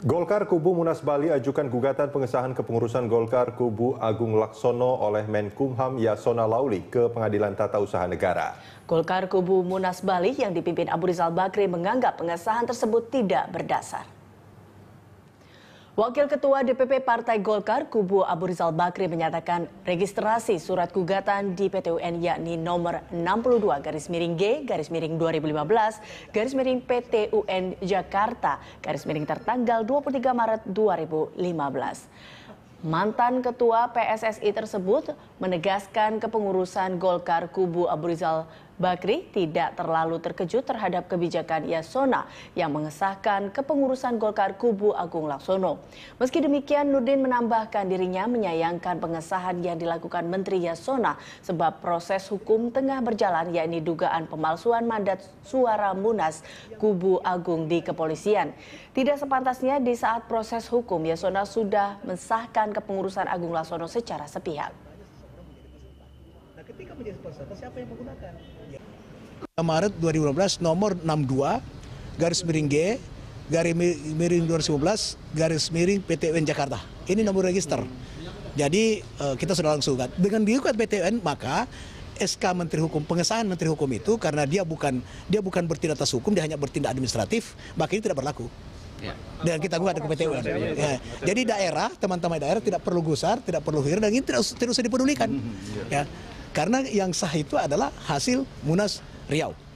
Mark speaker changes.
Speaker 1: Golkar Kubu Munas Bali ajukan gugatan pengesahan kepengurusan Golkar Kubu Agung Laksono oleh Menkumham Yasona Lauli ke Pengadilan Tata Usaha Negara.
Speaker 2: Golkar Kubu Munas Bali yang dipimpin Abu Rizal Bakri menganggap pengesahan tersebut tidak berdasar. Wakil Ketua DPP Partai Golkar, Kubu Abu Rizal Bakri menyatakan registrasi surat gugatan di PTUN yakni nomor 62 garis miring G garis miring 2015 garis miring PTUN Jakarta garis miring tertanggal 23 Maret 2015. Mantan Ketua PSSI tersebut menegaskan kepengurusan Golkar Kubu Abu Rizal Bakri tidak terlalu terkejut terhadap kebijakan Yasona yang mengesahkan kepengurusan Golkar kubu Agung Laksono. Meski demikian, Nurdin menambahkan dirinya menyayangkan pengesahan yang dilakukan Menteri Yasona sebab proses hukum tengah berjalan yakni dugaan pemalsuan mandat suara Munas kubu Agung di kepolisian. Tidak sepantasnya di saat proses hukum Yasona sudah mensahkan kepengurusan Agung Laksono secara sepihak
Speaker 1: ketika menjadi peserta siapa yang menggunakan? Ya. Maret 2015 nomor 62 garis miring G garis miring 2015 garis miring PTN Jakarta. Ini nomor register. Jadi eh, kita sudah langsung kan. Dengan diugat PTN maka SK Menteri Hukum pengesahan Menteri Hukum itu karena dia bukan dia bukan bertindak atas hukum dia hanya bertindak administratif maka ini tidak berlaku. Ya. Dan kita gugat ke PTN Ya. Jadi daerah teman-teman daerah tidak perlu gusar, tidak perlu hir dan ini tidak, tidak usah dipedulikan. Hmm, hmm, hmm, iya. Ya. Karena yang sah itu adalah hasil Munas Riau.